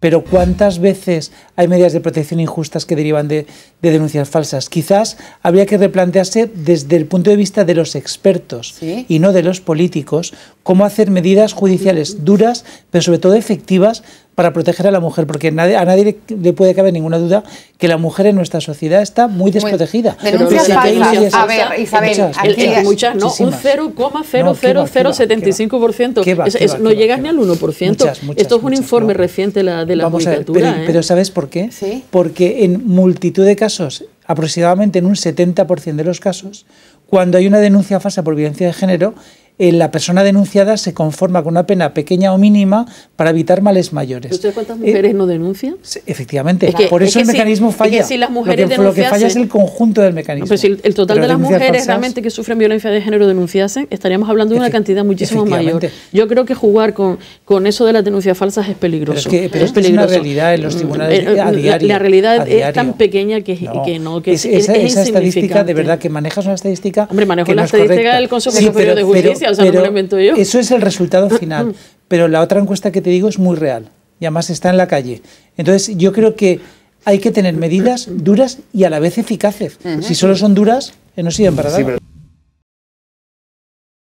Pero ¿cuántas veces hay medidas de protección injustas que derivan de, denuncias falsas? Quizás habría que replantearse desde el punto de vista de los expertos y no de los políticos cómo hacer medidas judiciales duras, pero sobre todo efectivas, para proteger a la mujer, porque a nadie le, puede caber ninguna duda que la mujer en nuestra sociedad está muy desprotegida. Bueno, pero falsas. A ver, Isabel, muchas, muchas no, un 0,00075%. No llegas ni al 1%. Esto es un informe reciente de la Vamos ¿eh? pero, ¿sabes por qué? Porque en multitud de casos, aproximadamente en un 70% de los casos, cuando hay una denuncia falsa por violencia de género, eh, la persona denunciada se conforma con una pena pequeña o mínima para evitar males mayores. ¿Usted cuántas eh, mujeres no denuncian? Efectivamente, por eso el mecanismo falla. si las mujeres lo, que, falla es el conjunto del mecanismo. si el, total de las mujeres realmente que sufren violencia de género denunciasen, estaríamos hablando de una cantidad muchísimo mayor. Yo creo que jugar con, con eso de las denuncias falsas es peligroso. Pero es, una realidad en los mm, tribunales eh, a diario. La, realidad es tan pequeña que, no. que es, esa, estadística, de verdad, que manejas una estadística. Hombre, manejo la estadística del Consejo Superior de Justicia. Eso es el resultado final, pero la otra encuesta que te digo es muy real y además está en la calle. Entonces, yo creo que hay que tener medidas duras y a la vez eficaces. Si solo son duras, eh, no sirven para nada.